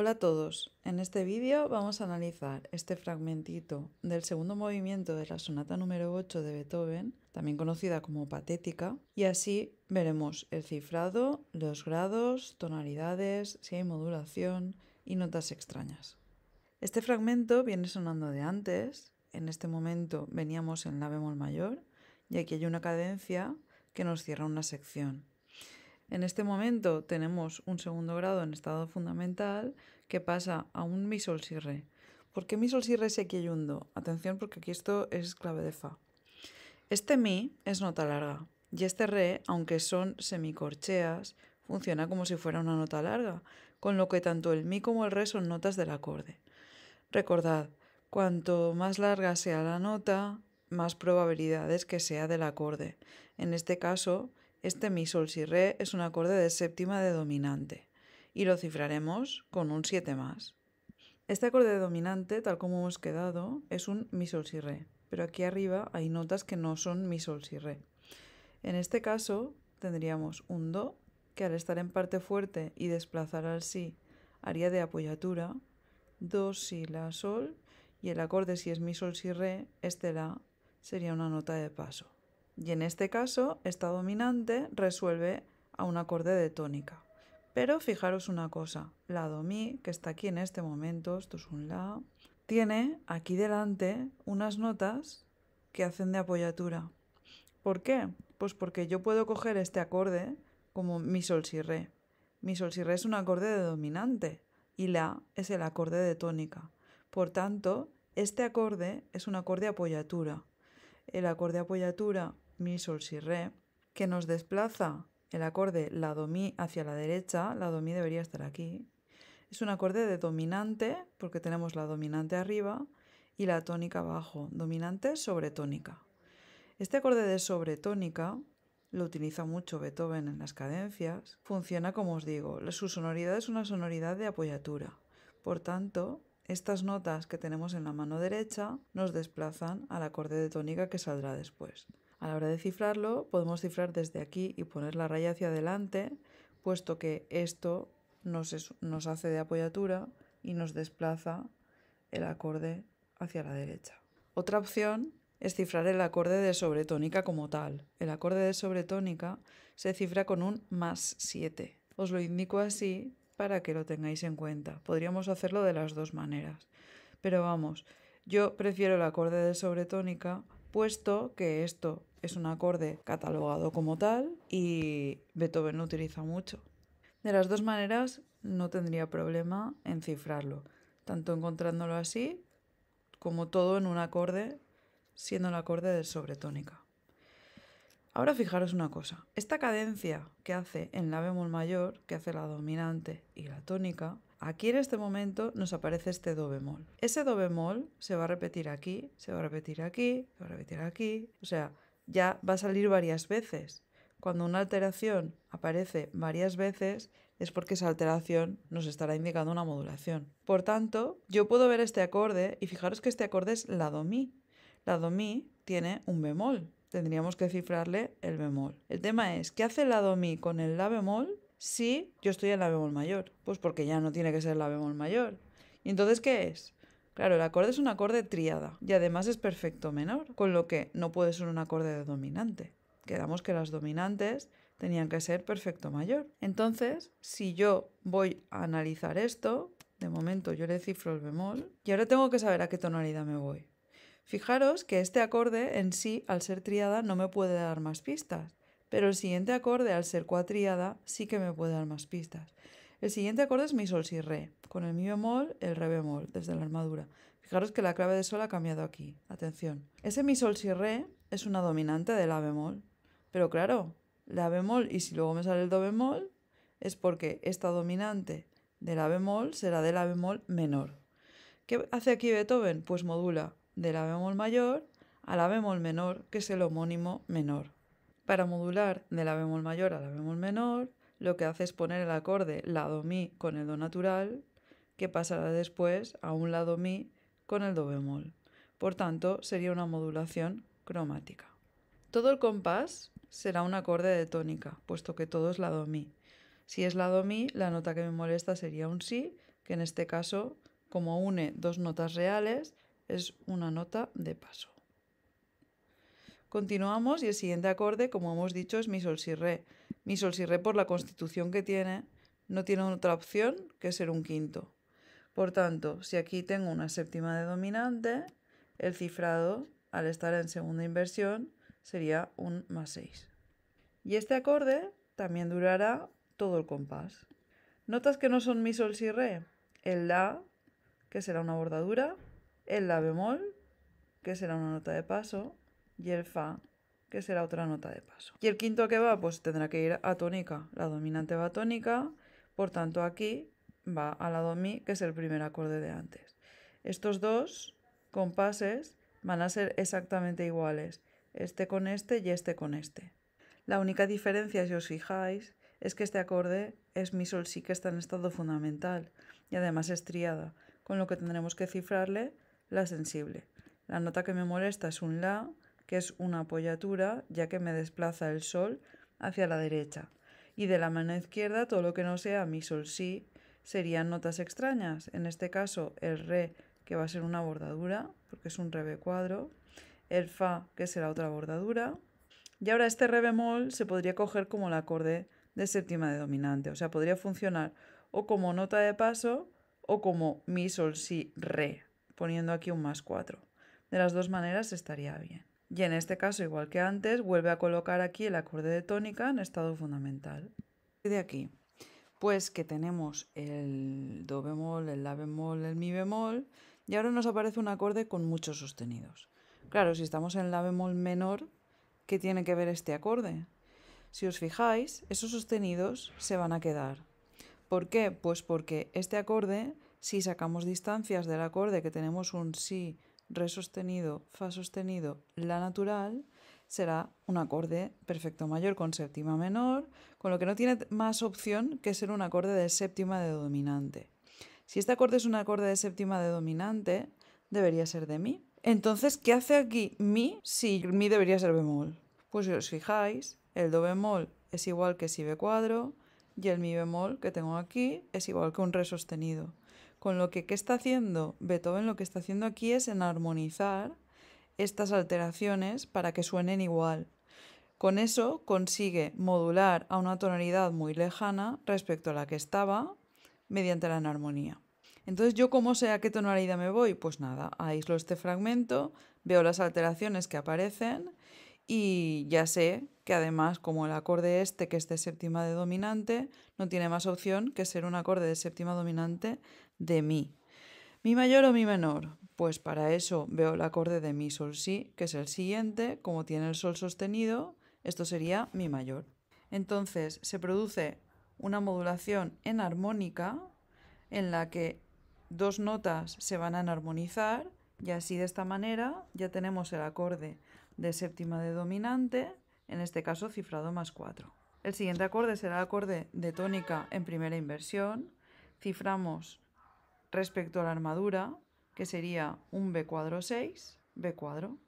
Hola a todos, en este vídeo vamos a analizar este fragmentito del segundo movimiento de la sonata número 8 de Beethoven, también conocida como patética, y así veremos el cifrado, los grados, tonalidades, si hay modulación y notas extrañas. Este fragmento viene sonando de antes, en este momento veníamos en la bemol mayor, y aquí hay una cadencia que nos cierra una sección. En este momento tenemos un segundo grado en estado fundamental que pasa a un mi sol si re. ¿Por qué mi sol si re si aquí hay Atención porque aquí esto es clave de fa. Este mi es nota larga y este re, aunque son semicorcheas, funciona como si fuera una nota larga, con lo que tanto el mi como el re son notas del acorde. Recordad, cuanto más larga sea la nota, más probabilidades que sea del acorde. En este caso, este mi sol si re es un acorde de séptima de dominante y lo cifraremos con un 7 más. Este acorde de dominante, tal como hemos quedado, es un mi sol si re, pero aquí arriba hay notas que no son mi sol si re. En este caso tendríamos un do que al estar en parte fuerte y desplazar al si haría de apoyatura, do si la sol y el acorde si es mi sol si re, este la sería una nota de paso y en este caso esta dominante resuelve a un acorde de tónica. Pero fijaros una cosa, la do mi, que está aquí en este momento, esto es un la, tiene aquí delante unas notas que hacen de apoyatura. ¿Por qué? Pues porque yo puedo coger este acorde como mi sol si re. Mi sol si re es un acorde de dominante y la es el acorde de tónica. Por tanto, este acorde es un acorde de apoyatura. El acorde de apoyatura mi, sol, si, re, que nos desplaza el acorde la do mi hacia la derecha, la do mi debería estar aquí. Es un acorde de dominante, porque tenemos la dominante arriba y la tónica abajo, dominante sobre tónica. Este acorde de sobre tónica lo utiliza mucho Beethoven en las cadencias. Funciona como os digo, su sonoridad es una sonoridad de apoyatura. Por tanto, estas notas que tenemos en la mano derecha nos desplazan al acorde de tónica que saldrá después. A la hora de cifrarlo, podemos cifrar desde aquí y poner la raya hacia adelante, puesto que esto nos, nos hace de apoyatura y nos desplaza el acorde hacia la derecha. Otra opción es cifrar el acorde de sobretónica como tal. El acorde de sobretónica se cifra con un más 7. Os lo indico así para que lo tengáis en cuenta. Podríamos hacerlo de las dos maneras. Pero vamos, yo prefiero el acorde de sobretónica puesto que esto es un acorde catalogado como tal y Beethoven lo utiliza mucho. De las dos maneras no tendría problema en cifrarlo, tanto encontrándolo así como todo en un acorde, siendo el acorde de sobretónica. Ahora fijaros una cosa, esta cadencia que hace en la bemol mayor, que hace la dominante y la tónica, Aquí en este momento nos aparece este do bemol. Ese do bemol se va a repetir aquí, se va a repetir aquí, se va a repetir aquí. O sea, ya va a salir varias veces. Cuando una alteración aparece varias veces es porque esa alteración nos estará indicando una modulación. Por tanto, yo puedo ver este acorde y fijaros que este acorde es la do mi. La do mi tiene un bemol. Tendríamos que cifrarle el bemol. El tema es, ¿qué hace la do mi con el la bemol? si yo estoy en la bemol mayor. Pues porque ya no tiene que ser la bemol mayor. ¿Y entonces qué es? Claro, el acorde es un acorde triada y además es perfecto menor, con lo que no puede ser un acorde de dominante. Quedamos que las dominantes tenían que ser perfecto mayor. Entonces, si yo voy a analizar esto, de momento yo le cifro el bemol y ahora tengo que saber a qué tonalidad me voy. Fijaros que este acorde en sí, al ser triada, no me puede dar más pistas, pero el siguiente acorde, al ser cuatriada, sí que me puede dar más pistas. El siguiente acorde es mi sol si re, con el mi bemol, el re bemol, desde la armadura. Fijaros que la clave de sol ha cambiado aquí, atención. Ese mi sol si re es una dominante de la bemol, pero claro, la bemol y si luego me sale el do bemol es porque esta dominante de la bemol será de la bemol menor. ¿Qué hace aquí Beethoven? Pues modula de la bemol mayor a la bemol menor, que es el homónimo menor. Para modular de la bemol mayor a la bemol menor, lo que hace es poner el acorde la do mi con el do natural, que pasará después a un la do mi con el do bemol. Por tanto, sería una modulación cromática. Todo el compás será un acorde de tónica, puesto que todo es la do mi. Si es la do mi, la nota que me molesta sería un si, que en este caso, como une dos notas reales, es una nota de paso. Continuamos y el siguiente acorde, como hemos dicho, es mi sol si re. Mi sol si re por la constitución que tiene no tiene otra opción que ser un quinto. Por tanto, si aquí tengo una séptima de dominante, el cifrado, al estar en segunda inversión, sería un más 6. Y este acorde también durará todo el compás. Notas que no son mi, sol, si, re. El la, que será una bordadura. El la bemol, que será una nota de paso y el Fa, que será otra nota de paso. Y el quinto que va, pues tendrá que ir a tónica. La dominante va a tónica, por tanto aquí va a la do mi, que es el primer acorde de antes. Estos dos compases van a ser exactamente iguales, este con este y este con este. La única diferencia, si os fijáis, es que este acorde es mi sol Si, que está en estado fundamental y además es triada, con lo que tendremos que cifrarle la sensible. La nota que me molesta es un la, que es una apoyatura, ya que me desplaza el sol hacia la derecha. Y de la mano izquierda todo lo que no sea mi sol si, serían notas extrañas. En este caso el re que va a ser una bordadura, porque es un re cuadro, el fa que será otra bordadura. Y ahora este re bemol se podría coger como el acorde de séptima de dominante, o sea, podría funcionar o como nota de paso o como mi sol si re, poniendo aquí un más 4. De las dos maneras estaría bien. Y en este caso, igual que antes, vuelve a colocar aquí el acorde de tónica en estado fundamental. Y de aquí, pues que tenemos el do bemol, el la bemol, el mi bemol, y ahora nos aparece un acorde con muchos sostenidos. Claro, si estamos en la bemol menor, ¿qué tiene que ver este acorde? Si os fijáis, esos sostenidos se van a quedar. ¿Por qué? Pues porque este acorde, si sacamos distancias del acorde que tenemos un si re sostenido, fa sostenido, la natural, será un acorde perfecto mayor con séptima menor, con lo que no tiene más opción que ser un acorde de séptima de dominante. Si este acorde es un acorde de séptima de dominante, debería ser de mi. Entonces, ¿qué hace aquí mi si mi debería ser bemol? Pues si os fijáis, el do bemol es igual que si b cuadro y el mi bemol que tengo aquí es igual que un re sostenido. Con lo que, ¿qué está haciendo? Beethoven lo que está haciendo aquí es en estas alteraciones para que suenen igual. Con eso consigue modular a una tonalidad muy lejana respecto a la que estaba mediante la enarmonía. Entonces, ¿yo cómo sé a qué tonalidad me voy? Pues nada, aíslo este fragmento, veo las alteraciones que aparecen y ya sé que además, como el acorde este, que es de séptima de dominante, no tiene más opción que ser un acorde de séptima dominante de mi. ¿Mi mayor o mi menor? Pues para eso veo el acorde de mi sol si, que es el siguiente, como tiene el sol sostenido, esto sería mi mayor. Entonces se produce una modulación en armónica en la que dos notas se van a armonizar y así de esta manera ya tenemos el acorde de séptima de dominante, en este caso cifrado más 4. El siguiente acorde será el acorde de tónica en primera inversión. Ciframos respecto a la armadura, que sería un B cuadro 6, B cuadro.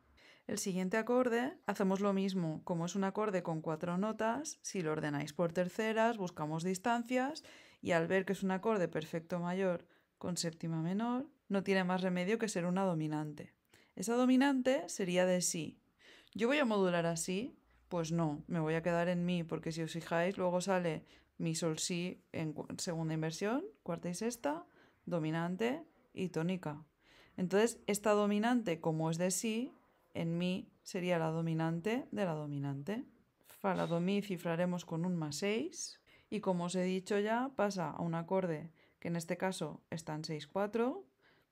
El siguiente acorde hacemos lo mismo, como es un acorde con cuatro notas, si lo ordenáis por terceras, buscamos distancias y al ver que es un acorde perfecto mayor con séptima menor, no tiene más remedio que ser una dominante. Esa dominante sería de si. ¿Yo voy a modular así? Pues no, me voy a quedar en mi, porque si os fijáis, luego sale mi sol si en segunda inversión, cuarta y sexta, dominante y tónica. Entonces, esta dominante, como es de sí, en mi sería la dominante de la dominante. Para do mi cifraremos con un más 6 y como os he dicho ya, pasa a un acorde que en este caso está en 6-4,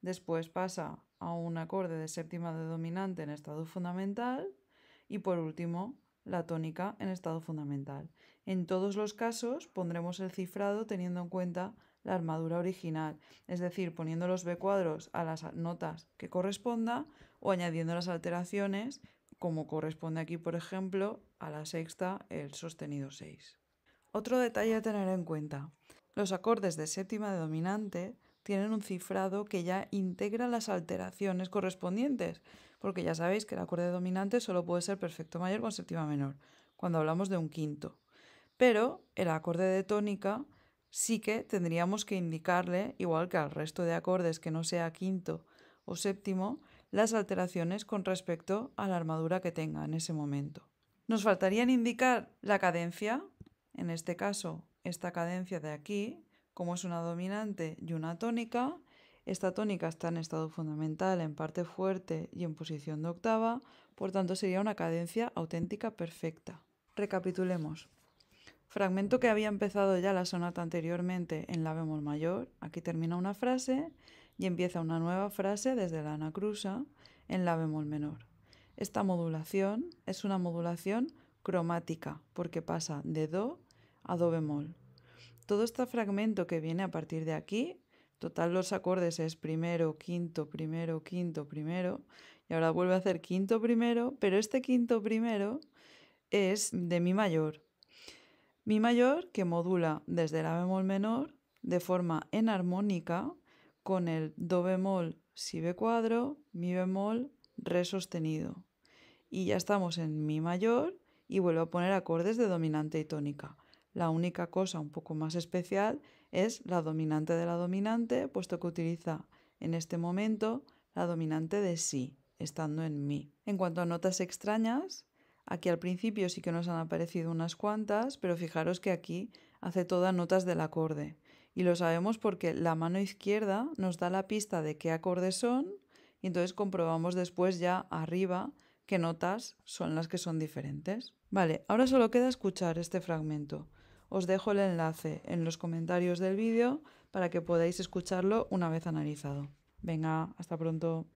después pasa a un acorde de séptima de dominante en estado fundamental y por último la tónica en estado fundamental. En todos los casos pondremos el cifrado teniendo en cuenta la armadura original, es decir, poniendo los B cuadros a las notas que corresponda o añadiendo las alteraciones, como corresponde aquí, por ejemplo, a la sexta, el sostenido 6. Otro detalle a tener en cuenta. Los acordes de séptima de dominante tienen un cifrado que ya integra las alteraciones correspondientes, porque ya sabéis que el acorde dominante solo puede ser perfecto mayor con séptima menor, cuando hablamos de un quinto. Pero el acorde de tónica sí que tendríamos que indicarle, igual que al resto de acordes que no sea quinto o séptimo, las alteraciones con respecto a la armadura que tenga en ese momento. Nos faltarían indicar la cadencia, en este caso esta cadencia de aquí, como es una dominante y una tónica, esta tónica está en estado fundamental, en parte fuerte y en posición de octava, por tanto sería una cadencia auténtica perfecta. Recapitulemos. Fragmento que había empezado ya la sonata anteriormente en la bemol mayor, aquí termina una frase y empieza una nueva frase desde la anacrusa en la bemol menor. Esta modulación es una modulación cromática porque pasa de do a do bemol. Todo este fragmento que viene a partir de aquí, total los acordes es primero, quinto, primero, quinto, primero, y ahora vuelve a hacer quinto primero, pero este quinto primero es de mi mayor, mi mayor que modula desde la bemol menor de forma enarmónica con el do bemol si B cuadro, mi bemol, re sostenido. Y ya estamos en mi mayor y vuelvo a poner acordes de dominante y tónica. La única cosa un poco más especial es la dominante de la dominante, puesto que utiliza en este momento la dominante de si, estando en mi. En cuanto a notas extrañas, Aquí al principio sí que nos han aparecido unas cuantas, pero fijaros que aquí hace todas notas del acorde. Y lo sabemos porque la mano izquierda nos da la pista de qué acordes son y entonces comprobamos después ya arriba qué notas son las que son diferentes. Vale, ahora solo queda escuchar este fragmento. Os dejo el enlace en los comentarios del vídeo para que podáis escucharlo una vez analizado. Venga, hasta pronto.